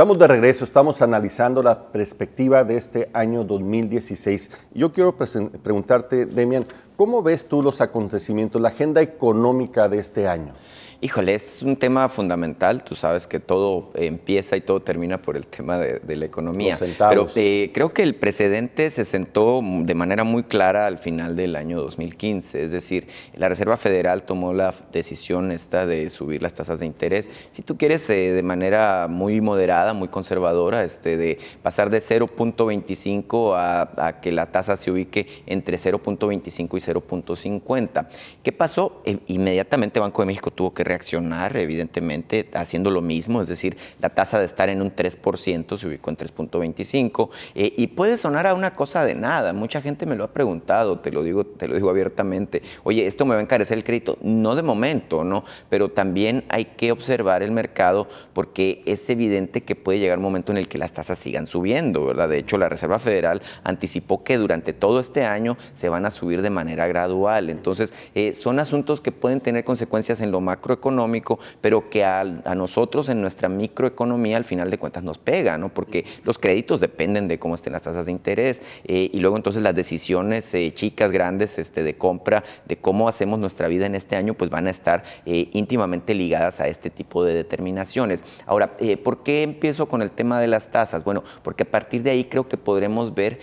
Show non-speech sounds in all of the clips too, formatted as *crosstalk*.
Estamos de regreso, estamos analizando la perspectiva de este año 2016. Yo quiero preguntarte, Demian, ¿cómo ves tú los acontecimientos, la agenda económica de este año? Híjole, es un tema fundamental. Tú sabes que todo empieza y todo termina por el tema de, la economía. Pero eh, creo que el precedente se sentó de manera muy clara al final del año 2015. Es decir, la Reserva Federal tomó la decisión esta de subir las tasas de interés. Si tú quieres, eh, de manera muy moderada, muy conservadora, este, de pasar de 0.25 a, que la tasa se ubique entre 0.25 y 0.50. ¿Qué pasó? Eh, inmediatamente Banco de México tuvo que reaccionar, evidentemente, haciendo lo mismo, es decir, la tasa de estar en un 3% se ubicó en 3.25 eh, y puede sonar a una cosa de nada. Mucha gente me lo ha preguntado, te lo digo, te lo digo abiertamente. Oye, esto me va a encarecer el crédito, no de momento, no, pero también hay que observar el mercado porque es evidente que puede llegar un momento en el que las tasas sigan subiendo, ¿verdad? De hecho, la Reserva Federal anticipó que durante todo este año se van a subir de manera gradual. Entonces, eh, son asuntos que pueden tener consecuencias en lo macro económico, pero que a, nosotros en nuestra microeconomía al final de cuentas nos pega, ¿no? Porque los créditos dependen de cómo estén las tasas de interés eh, y luego entonces las decisiones eh, chicas, grandes, este, de compra, de cómo hacemos nuestra vida en este año, pues van a estar eh, íntimamente ligadas a este tipo de determinaciones. Ahora, ¿por qué empiezo con el tema de las tasas? Bueno, porque a partir de ahí creo que podremos ver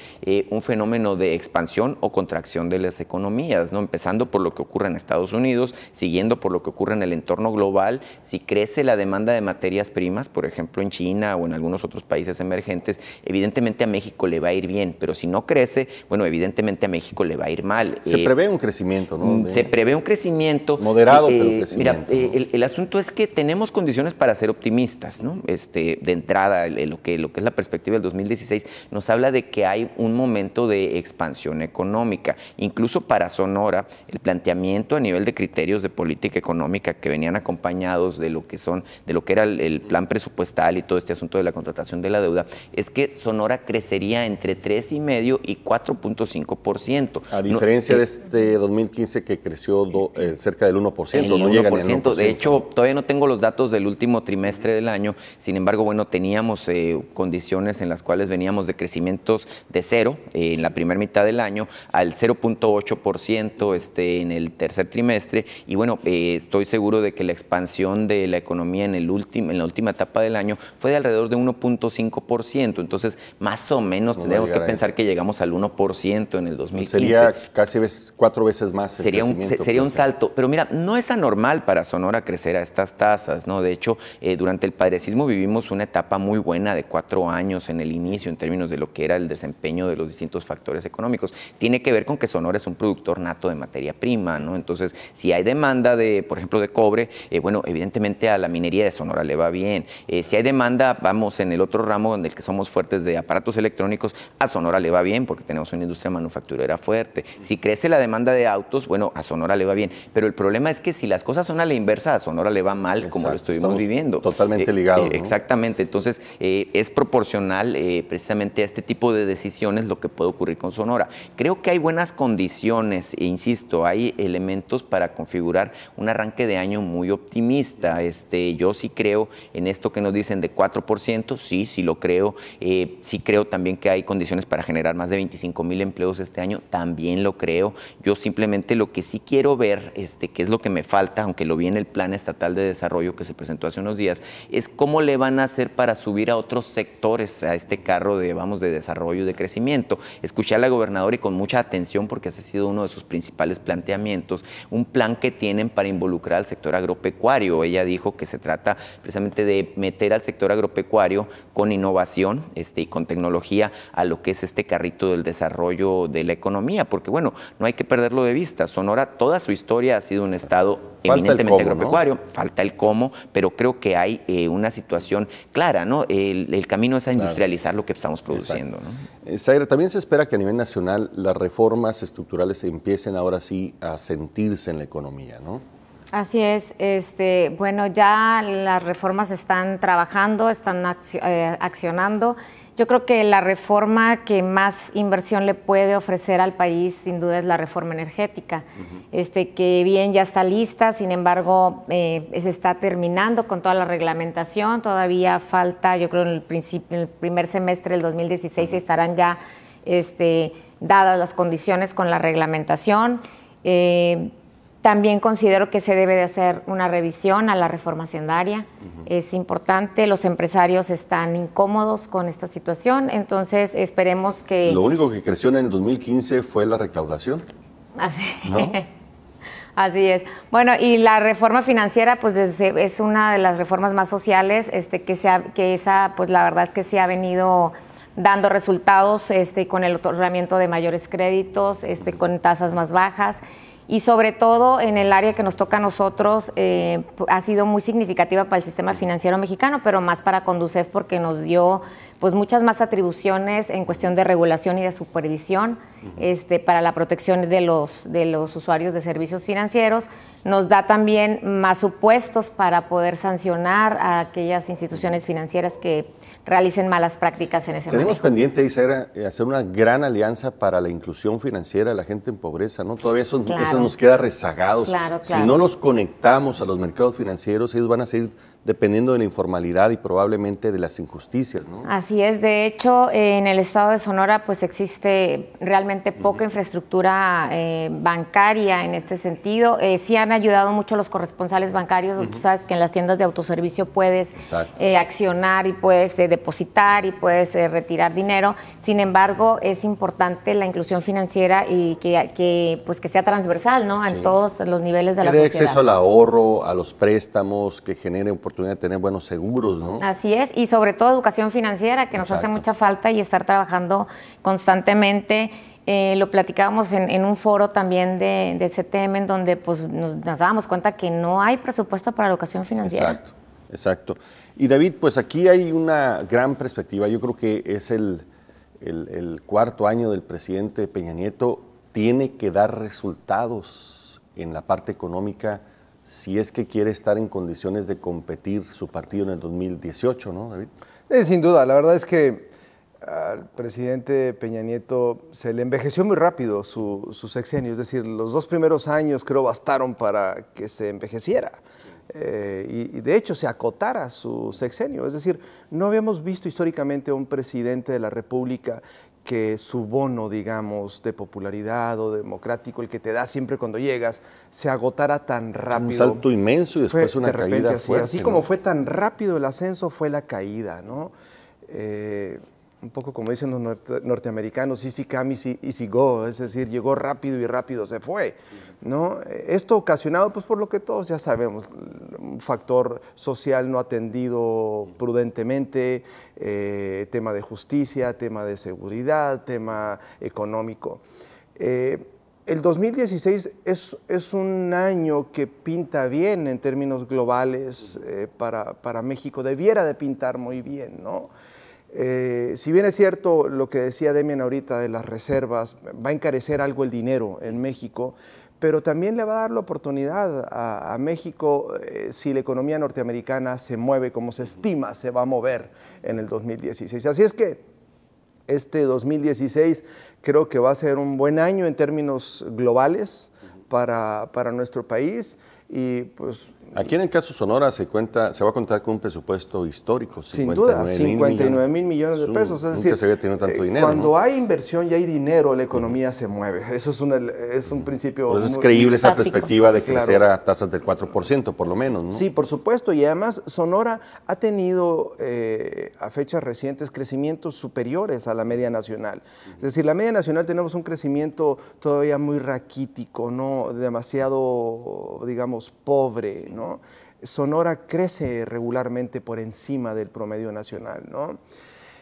un fenómeno de expansión o contracción de las economías, ¿no? Empezando por lo que ocurre en Estados Unidos, siguiendo por lo que ocurre en el entorno entorno global, si crece la demanda de materias primas, por ejemplo en China o en algunos otros países emergentes, evidentemente a México le va a ir bien, pero si no crece, bueno, evidentemente a México le va a ir mal. Se eh, prevé un crecimiento, ¿no? Mm, se prevé un crecimiento. Moderado, pero eh, crecimiento. Mira, eh, el, asunto es que tenemos condiciones para ser optimistas, ¿no? Este, de entrada, lo que, lo que es la perspectiva del 2016 nos habla de que hay un momento de expansión económica. Incluso para Sonora, el planteamiento a nivel de criterios de política económica que venían acompañados de lo que son, de lo que era el, plan presupuestal y todo este asunto de la contratación de la deuda, es que Sonora crecería entre 3,5 y medio y 4.5%. A diferencia eh, de este 2015 que creció eh, cerca del 1%, no 1%. De hecho, todavía no tengo los datos del último trimestre del año, sin embargo, bueno, teníamos eh, condiciones en las cuales veníamos de crecimientos de cero en la primera mitad del año al 0.8% este, en el tercer trimestre y bueno, estoy seguro de de que la expansión de la economía en, el en la última etapa del año fue de alrededor de 1.5%. Entonces, más o menos tenemos que pensar que llegamos al 1% en el 2015. Pues sería casi cuatro veces más. sería un, sería un salto. Pero mira, no es anormal para Sonora crecer a estas tasas. ¿no? De hecho, eh, durante el padrecismo vivimos una etapa muy buena de cuatro años en el inicio en términos de lo que era el desempeño de los distintos factores económicos. Tiene que ver con que Sonora es un productor nato de materia prima. ¿no? Entonces, si hay demanda de, por ejemplo, de cobre, eh, bueno, evidentemente a la minería de Sonora le va bien. Eh, si hay demanda, vamos en el otro ramo en el que somos fuertes de aparatos electrónicos, a Sonora le va bien porque tenemos una industria manufacturera fuerte. Si crece la demanda de autos, bueno, a Sonora le va bien. Pero el problema es que si las cosas son a la inversa, a Sonora le va mal, como lo estuvimos viviendo. Totalmente eh, ligado. Exactamente. Entonces, es proporcional precisamente a este tipo de decisiones lo que puede ocurrir con Sonora. Creo que hay buenas condiciones, e insisto, hay elementos para configurar un arranque de año muy optimista. Este, yo sí creo en esto que nos dicen de 4%, sí, sí lo creo. Eh, sí creo también que hay condiciones para generar más de 25 mil empleos este año, también lo creo. Yo simplemente lo que sí quiero ver, este, que es lo que me falta, aunque lo vi en el Plan Estatal de Desarrollo que se presentó hace unos días, es cómo le van a hacer para subir a otros sectores a este carro de, vamos, de desarrollo y de crecimiento. Escuché a la gobernadora y con mucha atención, porque ese ha sido uno de sus principales planteamientos, un plan que tienen para involucrar al sector agropecuario. Ella dijo que se trata precisamente de meter al sector agropecuario con innovación este, y con tecnología a lo que es este carrito del desarrollo de la economía, porque bueno, no hay que perderlo de vista. Sonora, toda su historia ha sido un estado eminentemente agropecuario, falta el cómo, pero creo que hay eh, una situación clara, ¿no? El, camino es a industrializar lo que estamos produciendo. ¿no? Eh, también se espera que a nivel nacional las reformas estructurales empiecen ahora sí a sentirse en la economía, ¿no? Así es, este, bueno, ya las reformas están trabajando, están eh, accionando. Yo creo que la reforma que más inversión le puede ofrecer al país, sin duda, es la reforma energética, este, que bien ya está lista, sin embargo, eh, se está terminando con toda la reglamentación, todavía falta, yo creo, en el, primer semestre del 2016 estarán ya este, dadas las condiciones con la reglamentación. Eh, también considero que se debe de hacer una revisión a la reforma hacendaria. Es importante, los empresarios están incómodos con esta situación, entonces esperemos que... Lo único que creció en el 2015 fue la recaudación. *laughs* Así es. Bueno, y la reforma financiera, pues es una de las reformas más sociales, este, que, se que esa, pues la verdad es que se ha venido dando resultados este, con el otorgamiento de mayores créditos, este, con tasas más bajas y sobre todo en el área que nos toca a nosotros eh, ha sido muy significativa para el sistema financiero mexicano, pero más para Conducef porque nos dio pues muchas más atribuciones en cuestión de regulación y de supervisión este, para la protección de los, de los usuarios de servicios financieros. Nos da también más supuestos para poder sancionar a aquellas instituciones financieras que realicen malas prácticas en ese momento. Tenemos pendiente, hacer una gran alianza para la inclusión financiera de la gente en pobreza, ¿no? Todavía eso, nos queda rezagados. Si no los conectamos a los mercados financieros, ellos van a seguir dependiendo de la informalidad y probablemente de las injusticias. ¿no? Así es, de hecho, en el estado de Sonora pues existe realmente poca infraestructura eh, bancaria en este sentido. Eh, sí han ayudado mucho los corresponsales bancarios, tú sabes que en las tiendas de autoservicio puedes eh, accionar y puedes depositar y puedes retirar dinero. Sin embargo, es importante la inclusión financiera y que, pues que sea transversal, ¿no? En todos los niveles de la sociedad. Que acceso al ahorro, a los préstamos, que genere oportunidades de tener buenos seguros, ¿no? Así es, y sobre todo educación financiera, que nos hace mucha falta y estar trabajando constantemente. Eh, lo platicábamos en, un foro también de, de CTM, en donde pues, nos, dábamos cuenta que no hay presupuesto para educación financiera. Exacto, exacto. Y David, pues aquí hay una gran perspectiva. Yo creo que es el cuarto año del presidente Peña Nieto. Tiene que dar resultados en la parte económica si es que quiere estar en condiciones de competir su partido en el 2018, ¿no, David? sin duda, la verdad es que al presidente Peña Nieto se le envejeció muy rápido su, sexenio, es decir, los dos primeros años creo bastaron para que se envejeciera. Eh, y, y, de hecho se acotara su sexenio. Es decir, no habíamos visto históricamente a un presidente de la República que su bono, digamos, de popularidad o democrático, el que te da siempre cuando llegas, se agotara tan rápido. Un salto inmenso y después una caída así, fuerte, así como fue tan rápido el ascenso, fue la caída, ¿no? Eh, un poco como dicen los norteamericanos, easy come, y easy, go, es decir, llegó rápido y rápido se fue, ¿no? Esto ocasionado, pues, por lo que todos ya sabemos, un factor social no atendido prudentemente, eh, tema de justicia, tema de seguridad, tema económico. Eh, el 2016 es, un año que pinta bien en términos globales eh, para, México, debiera de pintar muy bien, ¿no? si bien es cierto lo que decía Demian ahorita de las reservas, va a encarecer algo el dinero en México, pero también le va a dar la oportunidad a, México eh, si la economía norteamericana se mueve como se estima, se va a mover en el 2016. Así es que este 2016 creo que va a ser un buen año en términos globales para, para nuestro país. Y pues, Aquí en el caso Sonora se cuenta, se va a contar con un presupuesto histórico. sin duda, 59 mil millones, de pesos. Es decir, se tanto eh, dinero, cuando hay inversión y hay dinero, la economía se mueve. *laughs* Eso es, es un principio. muy, es creíble esa perspectiva de crecer a tasas del 4%, por lo menos. ¿no? Sí, por supuesto. Y además, Sonora ha tenido eh, a fechas recientes crecimientos superiores a la media nacional. Es decir, la media nacional tenemos un crecimiento todavía muy raquítico, ¿no? demasiado, digamos, pobre, ¿no? Sonora crece regularmente por encima del promedio nacional, ¿no?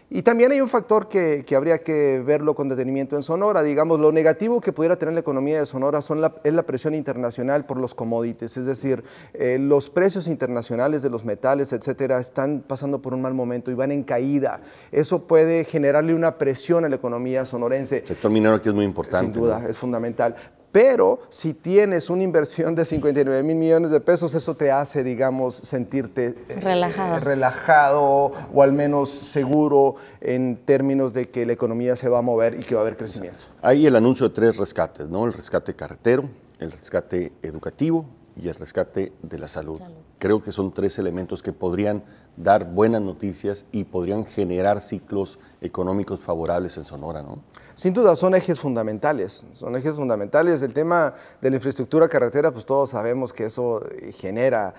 Y también hay un factor que, habría que verlo con detenimiento en Sonora. Digamos, lo negativo que pudiera tener la economía de Sonora son la, es la presión internacional por los commodities. Es decir, eh, los precios internacionales de los metales, etcétera, están pasando por un mal momento y van en caída. Eso puede generarle una presión a la economía sonorense. El sector minero aquí es muy importante. Sin duda, es fundamental. Pero si tienes una inversión de 59 mil millones de pesos, eso te hace, digamos, sentirte eh, relajado. o al menos seguro en términos de que la economía se va a mover y que va a haber crecimiento. Hay el anuncio de tres rescates, ¿no? El rescate carretero, el rescate educativo y el rescate de la salud. salud. Creo que son tres elementos que podrían dar buenas noticias y podrían generar ciclos económicos favorables en Sonora, ¿no? Sin duda, son ejes fundamentales, son ejes fundamentales. El tema de la infraestructura carretera, pues todos sabemos que eso eh, genera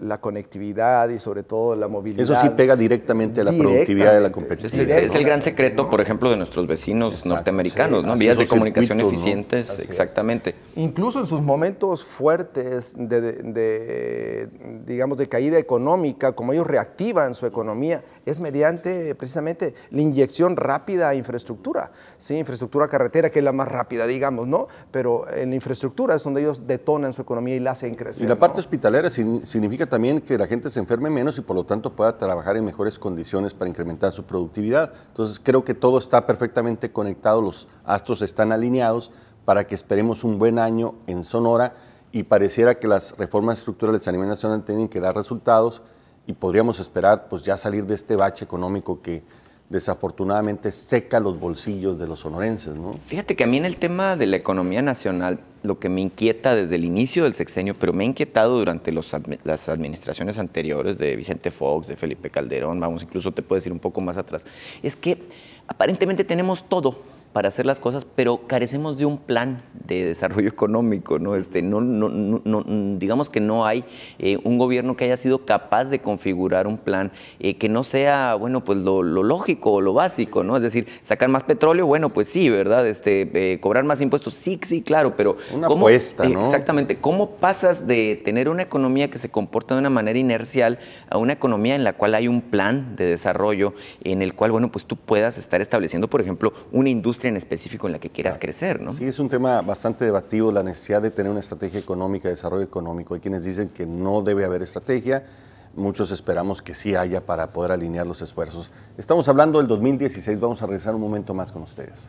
la conectividad y sobre todo la movilidad. Eso sí pega directamente a la productividad de la competencia. Es, el gran secreto, por ejemplo, de nuestros vecinos norteamericanos, ¿no? Vías de comunicación eficientes, exactamente. Incluso en sus momentos fuertes de, digamos, de caída económica, como ellos reactivan su economía, es mediante precisamente la inyección rápida a infraestructura, ¿sí? infraestructura carretera, que es la más rápida, digamos, ¿no? Pero en la infraestructura es donde ellos detonan su economía y la hacen crecer. Y la parte hospitalera significa también que la gente se enferme menos y por lo tanto pueda trabajar en mejores condiciones para incrementar su productividad. Entonces creo que todo está perfectamente conectado, los astros están alineados para que esperemos un buen año en Sonora y pareciera que las reformas estructurales a nivel nacional tienen que dar resultados y podríamos esperar pues ya salir de este bache económico que desafortunadamente seca los bolsillos de los sonorenses, ¿no? Fíjate que a mí en el tema de la economía nacional, lo que me inquieta desde el inicio del sexenio, pero me ha inquietado durante las administraciones anteriores de Vicente Fox, de Felipe Calderón, vamos, incluso te puedo decir un poco más atrás, es que aparentemente tenemos todo, para hacer las cosas, pero carecemos de un plan de desarrollo *laughs* económico, ¿no? Este, no, no, digamos que no hay eh, un gobierno que haya sido capaz de configurar un plan eh, que no sea, bueno, pues lo, lógico o lo básico, ¿no? Es decir, sacar más petróleo, bueno, pues sí, ¿verdad? Este, eh, cobrar más impuestos, sí, sí, claro, pero... Una ¿cómo, apuesta, ¿no? exactamente, ¿cómo pasas de tener una economía que se comporta de una manera inercial a una economía en la cual hay un plan de desarrollo en el cual, bueno, pues tú puedas estar estableciendo, por ejemplo, una industria en específico en la que quieras crecer, ¿no? Sí, es un tema bastante debatido la necesidad de tener una estrategia económica, desarrollo económico. Hay quienes dicen que no debe haber estrategia, muchos esperamos que sí haya para poder alinear los esfuerzos. Estamos hablando del 2016, vamos a regresar un momento más con ustedes.